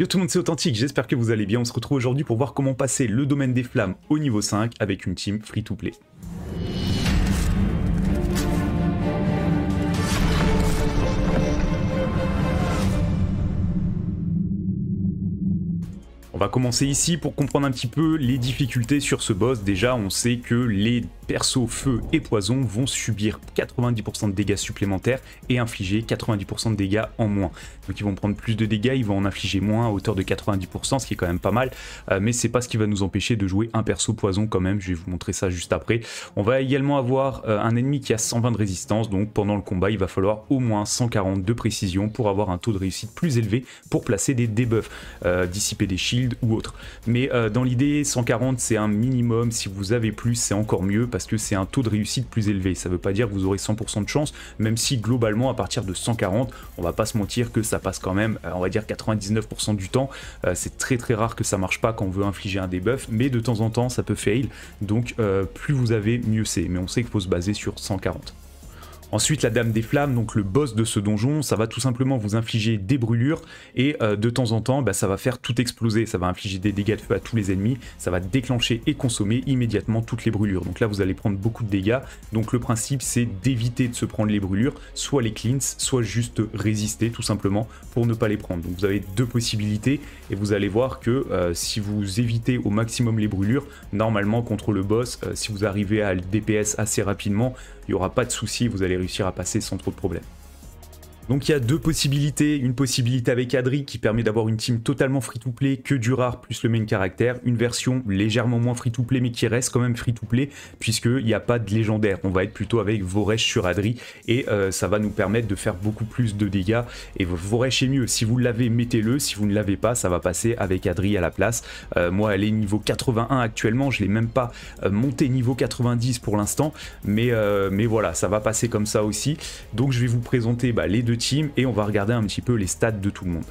Yo tout le monde, c'est Authentique, j'espère que vous allez bien. On se retrouve aujourd'hui pour voir comment passer le domaine des flammes au niveau 5 avec une team free to play. On va commencer ici pour comprendre un petit peu les difficultés sur ce boss. Déjà, on sait que les Perso feu et poison vont subir 90% de dégâts supplémentaires et infliger 90% de dégâts en moins. Donc ils vont prendre plus de dégâts, ils vont en infliger moins à hauteur de 90%, ce qui est quand même pas mal, euh, mais c'est pas ce qui va nous empêcher de jouer un perso poison quand même, je vais vous montrer ça juste après. On va également avoir euh, un ennemi qui a 120 de résistance, donc pendant le combat il va falloir au moins 140 de précision pour avoir un taux de réussite plus élevé pour placer des debuffs, euh, dissiper des shields ou autre. Mais dans l'idée 140 c'est un minimum, si vous avez plus c'est encore mieux parce que c'est un taux de réussite plus élevé. Ça ne veut pas dire que vous aurez 100% de chance, même si globalement à partir de 140, on va pas se mentir que ça passe quand même, euh, on va dire 99% du temps. Euh, c'est très très rare que ça marche pas quand on veut infliger un debuff, mais de temps en temps ça peut fail. Donc euh, plus vous avez, mieux c'est. Mais on sait qu'il faut se baser sur 140. Ensuite, la Dame des Flammes, donc le boss de ce donjon, ça va tout simplement vous infliger des brûlures et euh, de temps en temps, bah, ça va faire tout exploser. Ça va infliger des dégâts de feu à tous les ennemis, ça va déclencher et consommer immédiatement toutes les brûlures. Donc là, vous allez prendre beaucoup de dégâts. Donc le principe, c'est d'éviter de se prendre les brûlures, soit les cleans, soit juste résister tout simplement pour ne pas les prendre. Donc vous avez deux possibilités et vous allez voir que euh, si vous évitez au maximum les brûlures, normalement contre le boss, euh, si vous arrivez à le DPS assez rapidement, il n'y aura pas de souci, vous allez réussir à passer sans trop de problèmes. Donc il y a deux possibilités, une possibilité avec Adri qui permet d'avoir une team totalement free-to-play que du rare plus le main caractère, une version légèrement moins free-to-play mais qui reste quand même free-to-play puisqu'il n'y a pas de légendaire, on va être plutôt avec Voresh sur Adri et euh, ça va nous permettre de faire beaucoup plus de dégâts et Voresh est mieux, si vous l'avez mettez-le, si vous ne l'avez pas ça va passer avec Adri à la place. Euh, moi elle est niveau 81 actuellement, je l'ai même pas euh, monté niveau 90 pour l'instant mais, mais voilà ça va passer comme ça aussi. Donc je vais vous présenter bah, les deux team et on va regarder un petit peu les stats de tout le monde.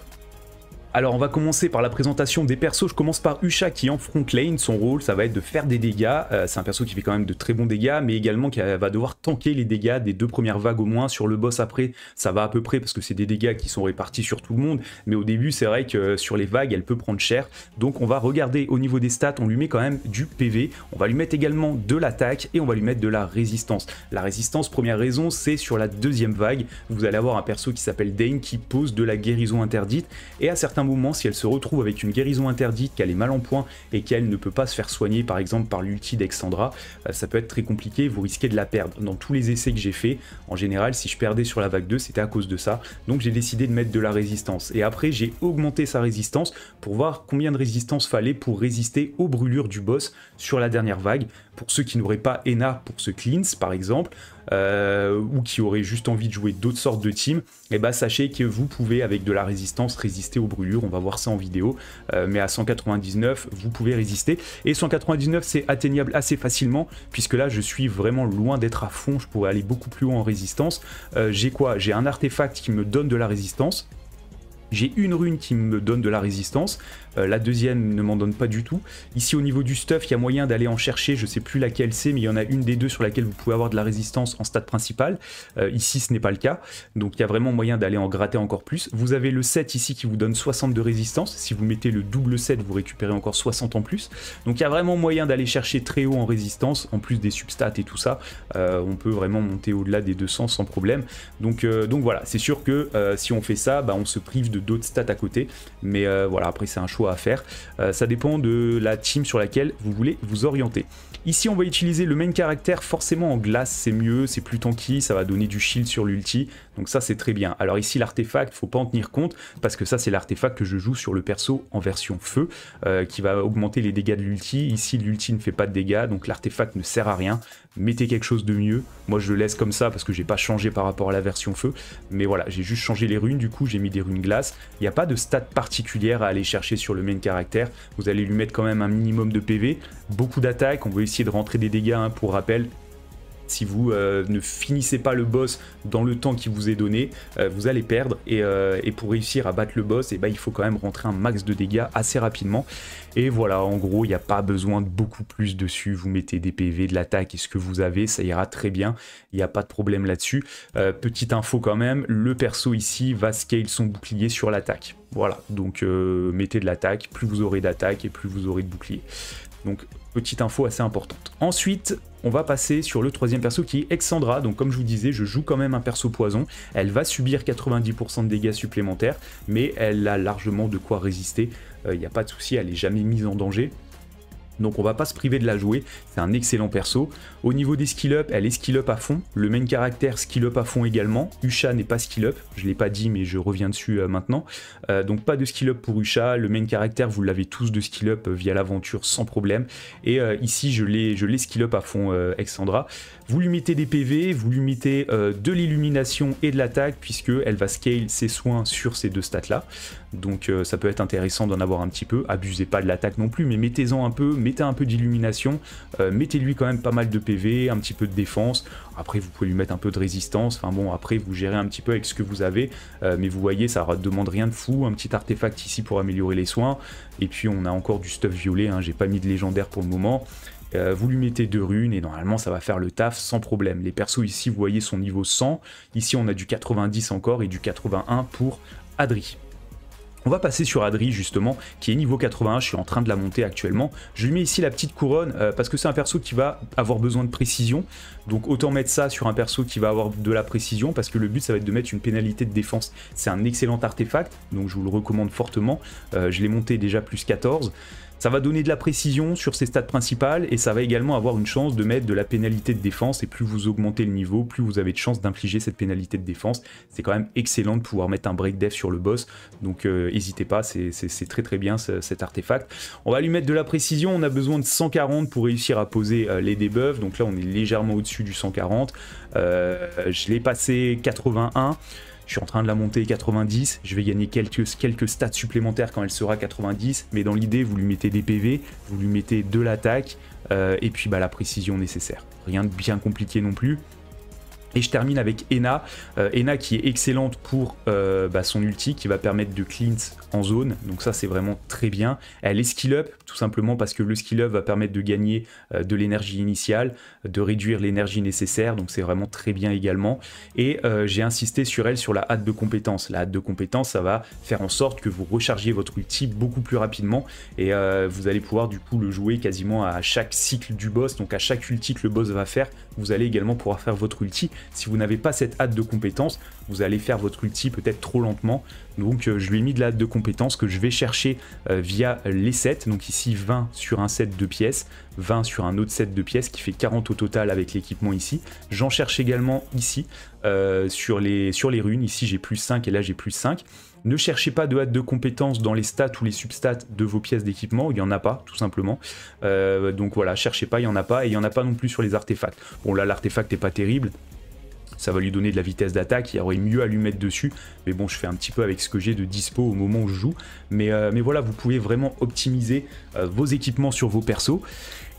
Alors on va commencer par la présentation des persos, je commence par Usha qui est en front lane, son rôle ça va être de faire des dégâts, euh, c'est un perso qui fait quand même de très bons dégâts mais également qui va devoir tanker les dégâts des deux premières vagues au moins, sur le boss après ça va à peu près parce que c'est des dégâts qui sont répartis sur tout le monde mais au début c'est vrai que sur les vagues elle peut prendre cher donc on va regarder au niveau des stats, on lui met quand même du PV, on va lui mettre également de l'attaque et on va lui mettre de la résistance. La résistance première raison c'est sur la deuxième vague, vous allez avoir un perso qui s'appelle Dane qui pose de la guérison interdite et à certains moment, si elle se retrouve avec une guérison interdite, qu'elle est mal en point et qu'elle ne peut pas se faire soigner par exemple par l'ulti d'Exandra, euh, ça peut être très compliqué, vous risquez de la perdre. Dans tous les essais que j'ai fait, en général, si je perdais sur la vague 2, c'était à cause de ça. Donc j'ai décidé de mettre de la résistance. Et après, j'ai augmenté sa résistance pour voir combien de résistance fallait pour résister aux brûlures du boss sur la dernière vague. Pour ceux qui n'auraient pas Ena pour ce cleanse par exemple, euh, ou qui auraient juste envie de jouer d'autres sortes de teams, et eh bah ben, sachez que vous pouvez avec de la résistance résister aux brûlures, on va voir ça en vidéo, euh, mais à 199 vous pouvez résister, et 199 c'est atteignable assez facilement, puisque là je suis vraiment loin d'être à fond, je pourrais aller beaucoup plus haut en résistance, euh, j'ai quoi J'ai un artefact qui me donne de la résistance, j'ai une rune qui me donne de la résistance, euh, la deuxième ne m'en donne pas du tout. Ici au niveau du stuff, il y a moyen d'aller en chercher, je sais plus laquelle c'est, mais il y en a une des deux sur laquelle vous pouvez avoir de la résistance en stade principal. Euh, ici ce n'est pas le cas, donc il y a vraiment moyen d'aller en gratter encore plus. Vous avez le 7 ici qui vous donne 60 de résistance, si vous mettez le double 7 vous récupérez encore 60 en plus. Donc il y a vraiment moyen d'aller chercher très haut en résistance, en plus des substats et tout ça, euh, on peut vraiment monter au-delà des 200 sans problème. Donc, donc voilà, c'est sûr que si on fait ça, bah, on se prive de d'autres stats à côté, mais voilà, après c'est un choix faire. Euh, ça dépend de la team sur laquelle vous voulez vous orienter. Ici, on va utiliser le même caractère forcément en glace, c'est mieux, c'est plus tanky, ça va donner du shield sur l'ulti. Donc ça, c'est très bien. Alors ici, l'artefact, faut pas en tenir compte parce que ça, c'est l'artefact que je joue sur le perso en version feu euh, qui va augmenter les dégâts de l'ulti. Ici, l'ulti ne fait pas de dégâts, donc l'artefact ne sert à rien. Mettez quelque chose de mieux. Moi, je le laisse comme ça parce que j'ai pas changé par rapport à la version feu. Mais voilà, j'ai juste changé les runes. Du coup, j'ai mis des runes glace. Il n'y a pas de stats particulières à aller chercher sur le main caractère. Vous allez lui mettre quand même un minimum de PV, beaucoup d'attaques. On veut essayer de rentrer des dégâts hein, pour rappel. Si vous euh, ne finissez pas le boss dans le temps qui vous est donné, euh, vous allez perdre. Euh, et, pour réussir à battre le boss, et eh ben, il faut quand même rentrer un max de dégâts assez rapidement. Et voilà, en gros, il n'y a pas besoin de beaucoup plus dessus. Vous mettez des PV, de l'attaque et ce que vous avez, ça ira très bien. Il n'y a pas de problème là-dessus. petite info quand même, le perso ici va scale son bouclier sur l'attaque. Voilà, donc mettez de l'attaque, plus vous aurez d'attaque et plus vous aurez de bouclier. Donc Petite info assez importante. Ensuite, on va passer sur le troisième perso qui est Exandra. Donc comme je vous disais, je joue quand même un perso poison. Elle va subir 90% de dégâts supplémentaires, mais elle a largement de quoi résister. Il euh, n'y a pas de souci, elle n'est jamais mise en danger donc on va pas se priver de la jouer, c'est un excellent perso. Au niveau des skill up, elle est skill up à fond, le main caractère skill up à fond également, Usha n'est pas skill up, je l'ai pas dit mais je reviens dessus euh, maintenant, euh, donc pas de skill up pour Usha, le main caractère vous l'avez tous de skill up euh, via l'aventure sans problème, et ici je l'ai skill up à fond Alexandra. Vous lui mettez des PV, vous lui mettez de l'illumination et de l'attaque puisque elle va scale ses soins sur ces deux stats là, donc ça peut être intéressant d'en avoir un petit peu, abusez pas de l'attaque non plus mais mettez-en un peu, mettez un peu d'illumination, euh, mettez-lui quand même pas mal de PV, un petit peu de défense, après vous pouvez lui mettre un peu de résistance, enfin bon après vous gérez un petit peu avec ce que vous avez, euh, mais vous voyez ça demande rien de fou, un petit artefact ici pour améliorer les soins, et puis on a encore du stuff violet, hein. j'ai pas mis de légendaire pour le moment, euh, vous lui mettez deux runes et normalement ça va faire le taf sans problème. Les persos ici, vous voyez, sont niveau 100. Ici, on a du 90 encore et du 81 pour Adri. On va passer sur Adri justement, qui est niveau 81, je suis en train de la monter actuellement. Je lui mets ici la petite couronne euh, parce que c'est un perso qui va avoir besoin de précision. Donc autant mettre ça sur un perso qui va avoir de la précision parce que le but ça va être de mettre une pénalité de défense. C'est un excellent artefact, donc je vous le recommande fortement. Euh, je l'ai monté déjà plus 14. Ça va donner de la précision sur ses stats principales et ça va également avoir une chance de mettre de la pénalité de défense et plus vous augmentez le niveau, plus vous avez de chance d'infliger cette pénalité de défense. C'est quand même excellent de pouvoir mettre un break def sur le boss, donc euh, n'hésitez pas, c'est très très bien cet artefact. On va lui mettre de la précision, on a besoin de 140 pour réussir à poser euh, les debuffs, donc là on est légèrement au-dessus du 140. Euh, je l'ai passé 81. Je suis en train de la monter 90, je vais gagner quelques, quelques stats supplémentaires quand elle sera 90, mais dans l'idée, vous lui mettez des PV, vous lui mettez de l'attaque, euh, et puis bah, la précision nécessaire. Rien de bien compliqué non plus. Et je termine avec Ena. Euh, Ena qui est excellente pour euh, bah, son ulti qui va permettre de clean en zone. Donc ça c'est vraiment très bien. Elle est skill up tout simplement parce que le skill up va permettre de gagner euh, de l'énergie initiale, de réduire l'énergie nécessaire. Donc c'est vraiment très bien également. Et j'ai insisté sur elle sur la hâte de compétence. La hâte de compétence ça va faire en sorte que vous rechargez votre ulti beaucoup plus rapidement. Et vous allez pouvoir du coup le jouer quasiment à chaque cycle du boss. Donc à chaque ulti que le boss va faire, vous allez également pouvoir faire votre ulti si vous n'avez pas cette hâte de compétence, vous allez faire votre ulti peut-être trop lentement. Donc euh, je lui ai mis de la hâte de compétence que je vais chercher euh, via les sets. Donc ici 20 sur un set de pièces, 20 sur un autre set de pièces qui fait 40 au total avec l'équipement ici. J'en cherche également ici euh, sur, les, sur les runes. Ici j'ai plus 5 et là j'ai plus 5. Ne cherchez pas de hâte de compétence dans les stats ou les substats de vos pièces d'équipement, il n'y en a pas, tout simplement. donc voilà, cherchez pas, il n'y en a pas, et il n'y en a pas non plus sur les artefacts. Bon là, l'artefact n'est pas terrible, ça va lui donner de la vitesse d'attaque, il y aurait mieux à lui mettre dessus, mais bon je fais un petit peu avec ce que j'ai de dispo au moment où je joue, mais, euh, mais voilà, vous pouvez vraiment optimiser euh, vos équipements sur vos persos.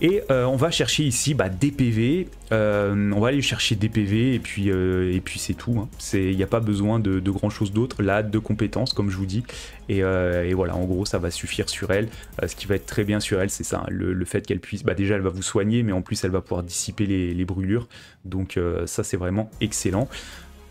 Et euh, on va chercher ici bah, des PV, euh, on va aller chercher des PV euh, et puis, c'est tout. Hein. Il n'y a pas besoin de, grand chose d'autre, là de compétences comme je vous dis. Et, voilà, en gros ça va suffire sur elle. ce qui va être très bien sur elle c'est ça, le, fait qu'elle puisse, bah, déjà elle va vous soigner mais en plus elle va pouvoir dissiper les brûlures. Donc ça c'est vraiment excellent.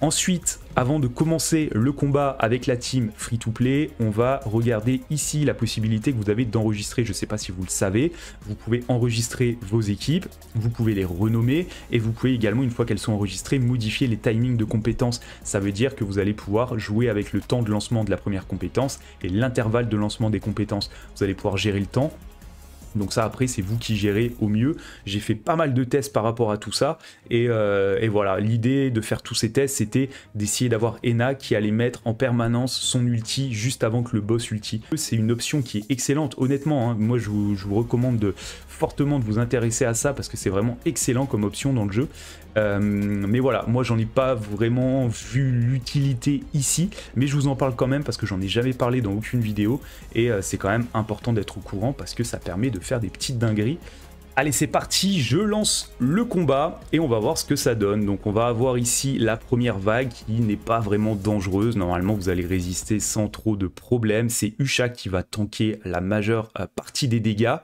Ensuite, avant de commencer le combat avec la team free to play, on va regarder ici la possibilité que vous avez d'enregistrer, je ne sais pas si vous le savez, vous pouvez enregistrer vos équipes, vous pouvez les renommer et vous pouvez également, une fois qu'elles sont enregistrées, modifier les timings de compétences. Ça veut dire que vous allez pouvoir jouer avec le temps de lancement de la première compétence et l'intervalle de lancement des compétences. Vous allez pouvoir gérer le temps donc ça après c'est vous qui gérez au mieux. J'ai fait pas mal de tests par rapport à tout ça. Euh, et, voilà, l'idée de faire tous ces tests c'était d'essayer d'avoir Ena qui allait mettre en permanence son ulti juste avant que le boss ulti. C'est une option qui est excellente honnêtement. Hein, moi je vous, recommande de, fortement de vous intéresser à ça parce que c'est vraiment excellent comme option dans le jeu. Euh, mais voilà, moi j'en ai pas vraiment vu l'utilité ici, mais je vous en parle quand même parce que j'en ai jamais parlé dans aucune vidéo et euh, c'est quand même important d'être au courant parce que ça permet de faire des petites dingueries. Allez, c'est parti, je lance le combat et on va voir ce que ça donne. Donc on va avoir ici la première vague qui n'est pas vraiment dangereuse. Normalement, vous allez résister sans trop de problèmes. C'est Usha qui va tanker la majeure euh, partie des dégâts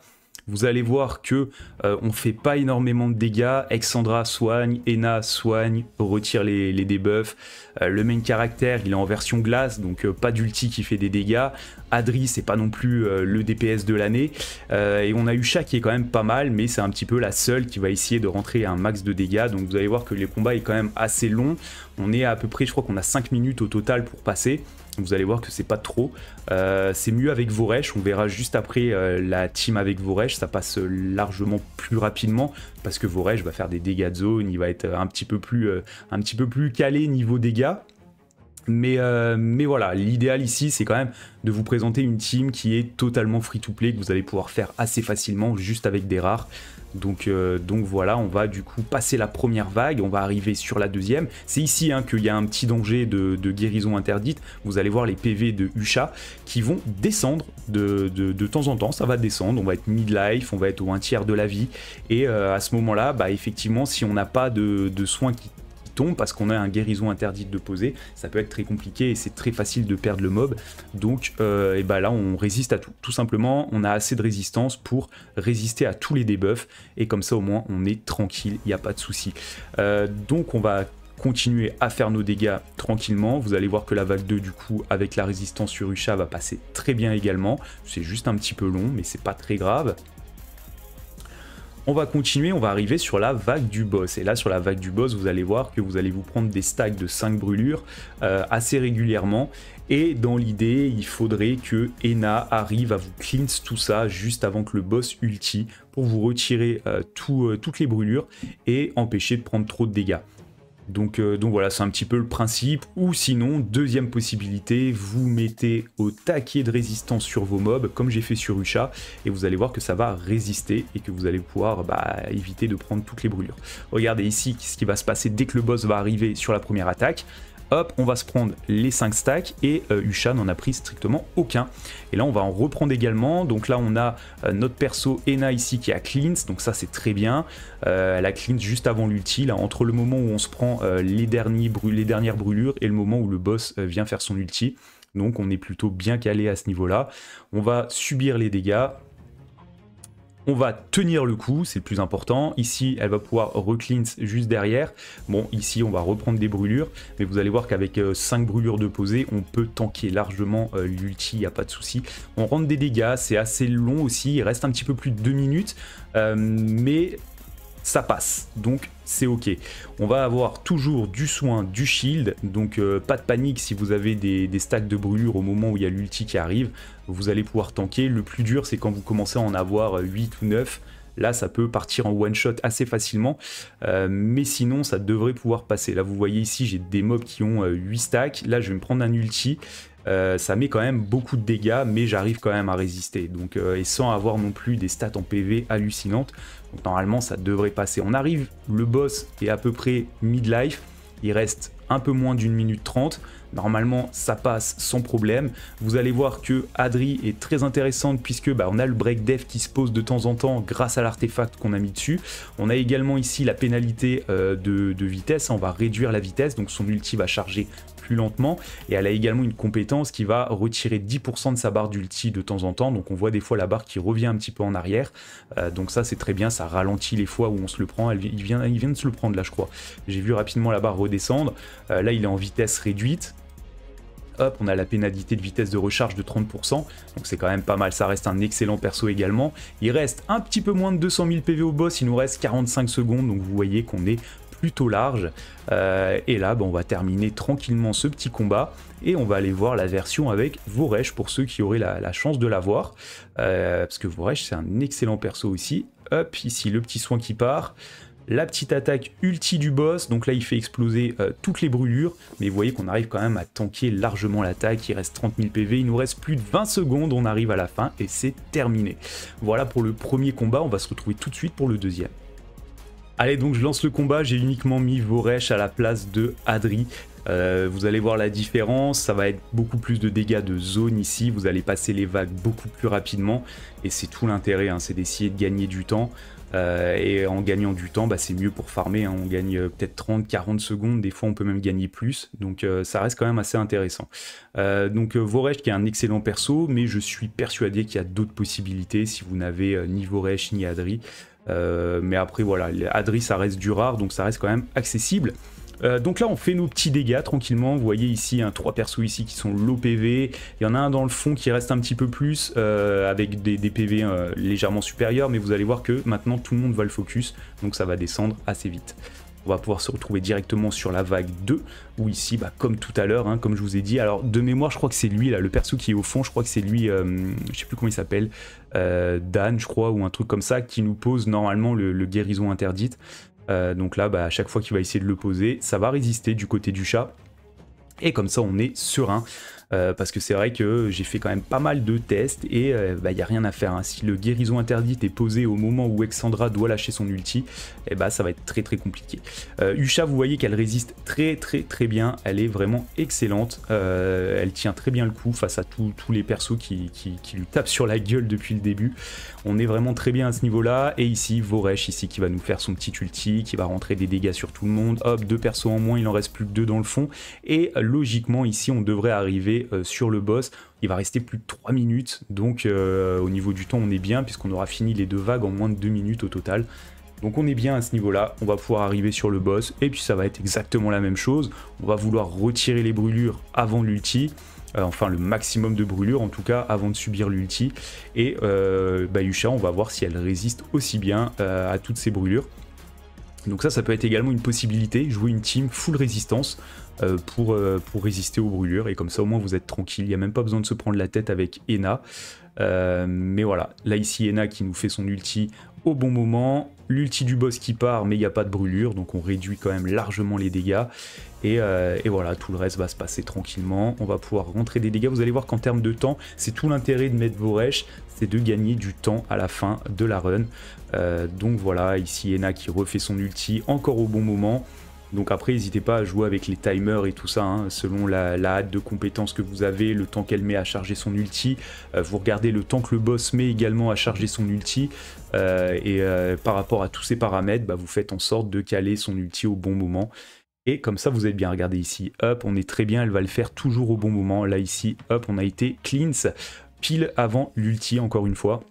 vous allez voir que ne euh, on fait pas énormément de dégâts. Exandra soigne, Ena soigne, retire les, les debuffs. Euh, le main caractère, il est en version glace, donc euh, pas d'ulti qui fait des dégâts. Adri, c'est pas non plus le DPS de l'année. et on a eu Usha qui est quand même pas mal, mais c'est un petit peu la seule qui va essayer de rentrer un max de dégâts. Donc vous allez voir que les combats est quand même assez long. On est à peu près, je crois qu'on a 5 minutes au total pour passer. Vous allez voir que c'est pas trop. Euh, c'est mieux avec Voresh. On verra juste après euh, la team avec Voresh. Ça passe euh, largement plus rapidement parce que Voresh va faire des dégâts de zone. Il va être un petit peu plus, un petit peu plus calé niveau dégâts. Euh, mais, voilà, l'idéal ici, c'est quand même de vous présenter une team qui est totalement free-to-play, que vous allez pouvoir faire assez facilement, juste avec des rares. Donc, euh, voilà, on va du coup passer la première vague, on va arriver sur la deuxième. C'est ici hein, qu'il y a un petit danger de, guérison interdite. Vous allez voir les PV de Usha qui vont descendre de, temps en temps. Ça va descendre, on va être mid-life, on va être au un tiers de la vie. Et euh, à ce moment-là, bah, effectivement, si on n'a pas de, soins qui parce qu'on a un guérison interdite de poser, ça peut être très compliqué et c'est très facile de perdre le mob. Donc euh, et ben là on résiste à tout. Tout simplement, on a assez de résistance pour résister à tous les debuffs et comme ça au moins on est tranquille, il n'y a pas de souci. Euh, donc on va continuer à faire nos dégâts tranquillement. Vous allez voir que la vague 2, du coup, avec la résistance sur Usha, va passer très bien également. C'est juste un petit peu long, mais c'est pas très grave. On va continuer, on va arriver sur la vague du boss. Et là, sur la vague du boss, vous allez voir que vous allez vous prendre des stacks de 5 brûlures euh, assez régulièrement. Et dans l'idée, il faudrait que Ena arrive à vous cleanse tout ça juste avant que le boss ulti pour vous retirer euh, euh, toutes les brûlures et empêcher de prendre trop de dégâts. Euh, donc, voilà, c'est un petit peu le principe. Ou sinon, deuxième possibilité, vous mettez au taquet de résistance sur vos mobs, comme j'ai fait sur Ucha, et vous allez voir que ça va résister et que vous allez pouvoir bah, éviter de prendre toutes les brûlures. Regardez ici ce qui va se passer dès que le boss va arriver sur la première attaque hop, on va se prendre les 5 stacks et euh, n'en a pris strictement aucun. Et là, on va en reprendre également. Donc là, on a euh, notre perso Ena ici qui a cleans donc ça c'est très bien. Euh, elle a cleans juste avant l'ulti, là, entre le moment où on se prend euh, les, derniers les dernières brûlures et le moment où le boss vient faire son ulti. Donc on est plutôt bien calé à ce niveau-là. On va subir les dégâts, on va tenir le coup, c'est le plus important. Ici, elle va pouvoir reclins juste derrière. Bon, ici, on va reprendre des brûlures, mais vous allez voir qu'avec 5 euh, brûlures de posée, on peut tanker largement euh, l'ulti, il n'y a pas de souci. On rentre des dégâts, c'est assez long aussi, il reste un petit peu plus de 2 minutes, euh, mais ça passe, donc c'est ok. On va avoir toujours du soin, du shield, donc pas de panique si vous avez des, stacks de brûlures au moment où il y a l'ulti qui arrive vous allez pouvoir tanker. Le plus dur, c'est quand vous commencez à en avoir 8 ou 9. Là, ça peut partir en one shot assez facilement, euh, mais sinon, ça devrait pouvoir passer. Là, vous voyez ici, j'ai des mobs qui ont 8 euh, stacks. Là, je vais me prendre un ulti. Euh, ça met quand même beaucoup de dégâts, mais j'arrive quand même à résister. Donc, et sans avoir non plus des stats en PV hallucinantes. Donc, normalement, ça devrait passer. On arrive, le boss est à peu près mid-life. Il reste un peu moins d'une minute trente. Normalement, ça passe sans problème. Vous allez voir que Adri est très intéressante puisque bah, on a le break def qui se pose de temps en temps grâce à l'artefact qu'on a mis dessus. On a également ici la pénalité euh, de, de, vitesse. On va réduire la vitesse, donc son ulti va charger plus lentement et elle a également une compétence qui va retirer 10% de sa barre d'ulti de temps en temps. Donc on voit des fois la barre qui revient un petit peu en arrière. Euh, donc ça c'est très bien, ça ralentit les fois où on se le prend. Elle, il, vient, il vient de se le prendre là je crois. J'ai vu rapidement la barre redescendre. Euh, là il est en vitesse réduite. Hop, on a la pénalité de vitesse de recharge de 30%, donc c'est quand même pas mal, ça reste un excellent perso également. Il reste un petit peu moins de 200 000 PV au boss, il nous reste 45 secondes, donc vous voyez qu'on est plutôt large. Euh, et là, on va terminer tranquillement ce petit combat et on va aller voir la version avec Voresh pour ceux qui auraient la, chance de la voir. Euh, parce que Voresh, c'est un excellent perso aussi. Hop, ici le petit soin qui part. La petite attaque ulti du boss, donc là il fait exploser euh, toutes les brûlures, mais vous voyez qu'on arrive quand même à tanker largement l'attaque, il reste 30 000 PV, il nous reste plus de 20 secondes, on arrive à la fin et c'est terminé. Voilà pour le premier combat, on va se retrouver tout de suite pour le deuxième. Allez, donc je lance le combat. J'ai uniquement mis Voresh à la place de Adri. Euh, vous allez voir la différence, ça va être beaucoup plus de dégâts de zone ici, vous allez passer les vagues beaucoup plus rapidement et c'est tout l'intérêt, hein. c'est d'essayer de gagner du temps euh, et en gagnant du temps bah, c'est mieux pour farmer, hein. on gagne euh, peut-être 30, 40 secondes, des fois on peut même gagner plus, donc ça reste quand même assez intéressant. donc Voresh qui est un excellent perso mais je suis persuadé qu'il y a d'autres possibilités si vous n'avez ni Voresh ni Adri. Euh, mais après, voilà, Adri, ça reste du rare, donc ça reste quand même accessible. Euh, donc là, on fait nos petits dégâts tranquillement. Vous voyez ici, un hein, trois persos ici qui sont low PV. Il y en a un dans le fond qui reste un petit peu plus euh, avec des, PV légèrement supérieurs, mais vous allez voir que maintenant tout le monde va le focus, donc ça va descendre assez vite on va pouvoir se retrouver directement sur la vague 2, ou ici, bah, comme tout à l'heure, hein, comme je vous ai dit, alors de mémoire, je crois que c'est lui, là, le perso qui est au fond, je crois que c'est lui, euh, je sais plus comment il s'appelle, euh, Dan, je crois, ou un truc comme ça, qui nous pose normalement le, guérison interdite. Euh, donc là, bah, à chaque fois qu'il va essayer de le poser, ça va résister du côté du chat. Et comme ça, on est serein. Euh, parce que c'est vrai que j'ai fait quand même pas mal de tests et il euh, n'y bah, a rien à faire. Hein. Si le guérison interdite est posé au moment où Exandra doit lâcher son ulti, et eh bah ça va être très très compliqué. Euh, Usha, vous voyez qu'elle résiste très très très bien, elle est vraiment excellente, euh, elle tient très bien le coup face à tous les persos qui, qui, lui tapent sur la gueule depuis le début. On est vraiment très bien à ce niveau-là et ici Voresh ici qui va nous faire son petit ulti, qui va rentrer des dégâts sur tout le monde. Hop, deux persos en moins, il en reste plus que deux dans le fond et logiquement ici on devrait arriver euh, sur le boss. Il va rester plus de 3 minutes, donc euh, au niveau du temps on est bien puisqu'on aura fini les deux vagues en moins de 2 minutes au total. Donc on est bien à ce niveau-là, on va pouvoir arriver sur le boss, et puis ça va être exactement la même chose. On va vouloir retirer les brûlures avant l'ulti, euh, enfin le maximum de brûlures en tout cas avant de subir l'ulti. Et euh, Bayusha, on va voir si elle résiste aussi bien à toutes ces brûlures. Donc ça, ça peut être également une possibilité, jouer une team full résistance. Euh, euh, pour, résister aux brûlures. Et comme ça, au moins, vous êtes tranquille. Il n'y a même pas besoin de se prendre la tête avec Ena. Euh, mais voilà, là ici Ena qui nous fait son ulti au bon moment, l'ulti du boss qui part mais il n'y a pas de brûlure, donc on réduit quand même largement les dégâts, et, voilà, tout le reste va se passer tranquillement, on va pouvoir rentrer des dégâts, vous allez voir qu'en termes de temps, c'est tout l'intérêt de mettre vos c'est de gagner du temps à la fin de la run, donc voilà, ici Ena qui refait son ulti encore au bon moment, donc après, n'hésitez pas à jouer avec les timers et tout ça, hein, selon la, hâte de compétence que vous avez, le temps qu'elle met à charger son ulti. Euh, vous regardez le temps que le boss met également à charger son ulti. Euh, et euh, par rapport à tous ces paramètres, bah, vous faites en sorte de caler son ulti au bon moment. Et comme ça, vous êtes bien regardez ici, hop, on est très bien, elle va le faire toujours au bon moment. Là ici, hop, on a été cleanse, pile avant l'ulti encore une fois.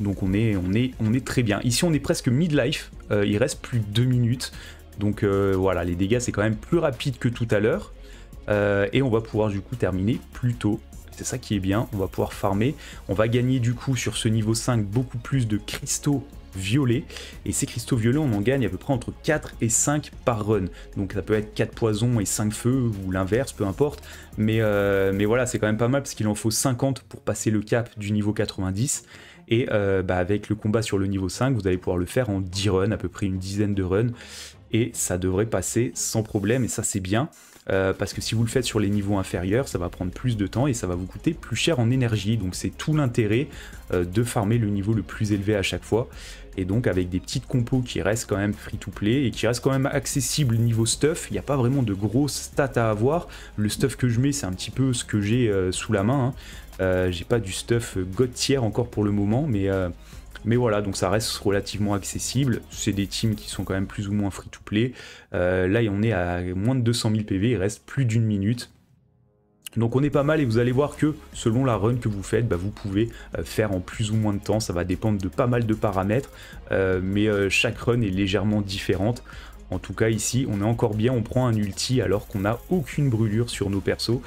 Donc on est, on, est, on est très bien. Ici, on est presque mid-life, il reste plus de 2 minutes. Donc euh, voilà, les dégâts c'est quand même plus rapide que tout à l'heure. Euh, et on va pouvoir du coup terminer plus tôt. C'est ça qui est bien, on va pouvoir farmer. On va gagner du coup sur ce niveau 5 beaucoup plus de cristaux violets. Et ces cristaux violets, on en gagne à peu près entre 4 et 5 par run. Donc ça peut être 4 poisons et 5 feux ou l'inverse, peu importe. Mais, euh, mais voilà, c'est quand même pas mal parce qu'il en faut 50 pour passer le cap du niveau 90. Et bah, avec le combat sur le niveau 5, vous allez pouvoir le faire en 10 runs, à peu près une dizaine de runs et ça devrait passer sans problème et ça c'est bien euh, parce que si vous le faites sur les niveaux inférieurs ça va prendre plus de temps et ça va vous coûter plus cher en énergie donc c'est tout l'intérêt euh, de farmer le niveau le plus élevé à chaque fois et donc avec des petites compos qui restent quand même free to play et qui restent quand même accessibles niveau stuff, il n'y a pas vraiment de grosses stats à avoir, le stuff que je mets c'est un petit peu ce que j'ai euh, sous la main, hein. j'ai pas du stuff god tier encore pour le moment mais mais voilà, donc ça reste relativement accessible. C'est des teams qui sont quand même plus ou moins free to play. Euh, là, on est à moins de 200 000 PV, il reste plus d'une minute. Donc on est pas mal et vous allez voir que selon la run que vous faites, bah, vous pouvez euh, faire en plus ou moins de temps, ça va dépendre de pas mal de paramètres, euh, mais chaque run est légèrement différente. En tout cas ici, on est encore bien, on prend un ulti alors qu'on n'a aucune brûlure sur nos persos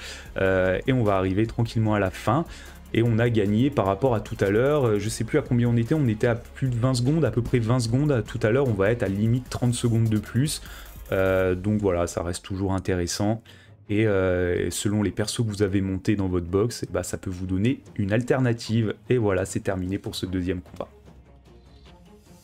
et on va arriver tranquillement à la fin et on a gagné par rapport à tout à l'heure. Euh, je sais plus à combien on était, on était à plus de 20 secondes, à peu près 20 secondes. Tout à l'heure, on va être à limite 30 secondes de plus. Euh, donc voilà, ça reste toujours intéressant. Euh, et selon les persos que vous avez montés dans votre box, bah, ça peut vous donner une alternative. Et voilà, c'est terminé pour ce deuxième combat.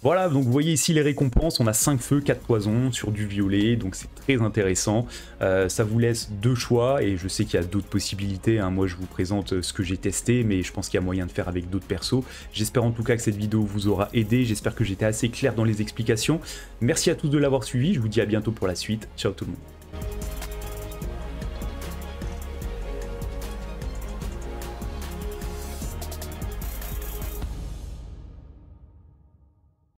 Voilà, donc vous voyez ici les récompenses, on a 5 feux, 4 poisons sur du violet, donc c'est très intéressant. Euh, ça vous laisse deux choix, et je sais qu'il y a d'autres possibilités, hein. moi je vous présente euh, ce que j'ai testé, mais je pense qu'il y a moyen de faire avec d'autres persos. J'espère en tout cas que cette vidéo vous aura aidé, j'espère que j'étais assez clair dans les explications. Merci à tous de l'avoir suivi, je vous dis à bientôt pour la suite, ciao tout le monde.